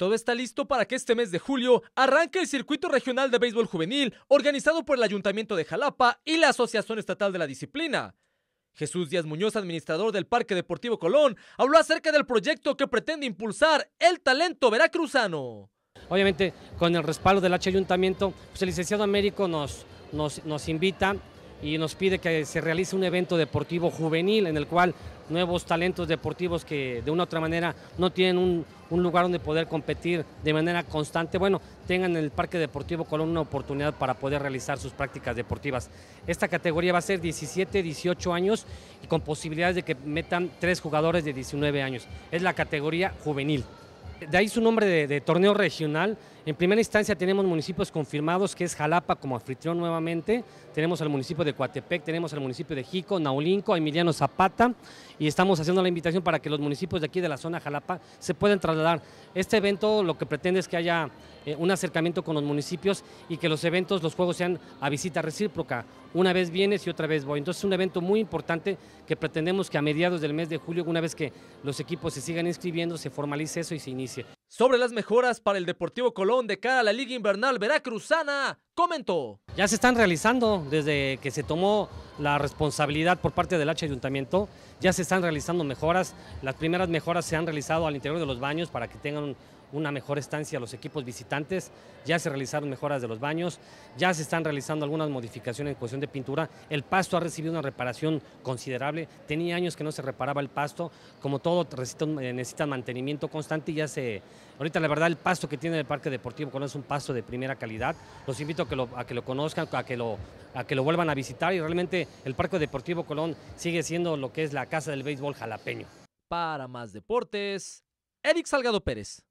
Todo está listo para que este mes de julio arranque el Circuito Regional de Béisbol Juvenil organizado por el Ayuntamiento de Jalapa y la Asociación Estatal de la Disciplina. Jesús Díaz Muñoz, administrador del Parque Deportivo Colón, habló acerca del proyecto que pretende impulsar el talento veracruzano. Obviamente, con el respaldo del H Ayuntamiento, pues, el licenciado Américo nos, nos invita y nos pide que se realice un evento deportivo juvenil en el cual nuevos talentos deportivos que de una u otra manera no tienen un, lugar donde poder competir de manera constante, bueno, tengan en el Parque Deportivo Colón una oportunidad para poder realizar sus prácticas deportivas. Esta categoría va a ser 17, 18 años y con posibilidades de que metan tres jugadores de 19 años. Es la categoría juvenil. De ahí su nombre de torneo regional en primera instancia tenemos municipios confirmados que es Jalapa como anfitrión nuevamente, tenemos al municipio de Coatepec, tenemos al municipio de Jico, Naulinco, Emiliano Zapata y estamos haciendo la invitación para que los municipios de aquí de la zona Jalapa se puedan trasladar. Este evento lo que pretende es que haya eh, un acercamiento con los municipios y que los eventos, los juegos sean a visita recíproca, una vez vienes y otra vez voy. Entonces es un evento muy importante que pretendemos que a mediados del mes de julio, una vez que los equipos se sigan inscribiendo, se formalice eso y se inicie sobre las mejoras para el Deportivo Colón de cara a la Liga Invernal Veracruzana momento. Ya se están realizando desde que se tomó la responsabilidad por parte del H Ayuntamiento, ya se están realizando mejoras, las primeras mejoras se han realizado al interior de los baños para que tengan una mejor estancia los equipos visitantes, ya se realizaron mejoras de los baños, ya se están realizando algunas modificaciones en cuestión de pintura, el pasto ha recibido una reparación considerable, tenía años que no se reparaba el pasto, como todo eh, necesita, mantenimiento constante y ya se, ahorita la verdad el pasto que tiene el Parque Deportivo Colón es un pasto de primera calidad, los invito a que lo, a que lo conozcan, que lo, a que lo vuelvan a visitar y realmente el Parque Deportivo Colón sigue siendo lo que es la casa del béisbol jalapeño. Para más deportes, Eric Salgado Pérez.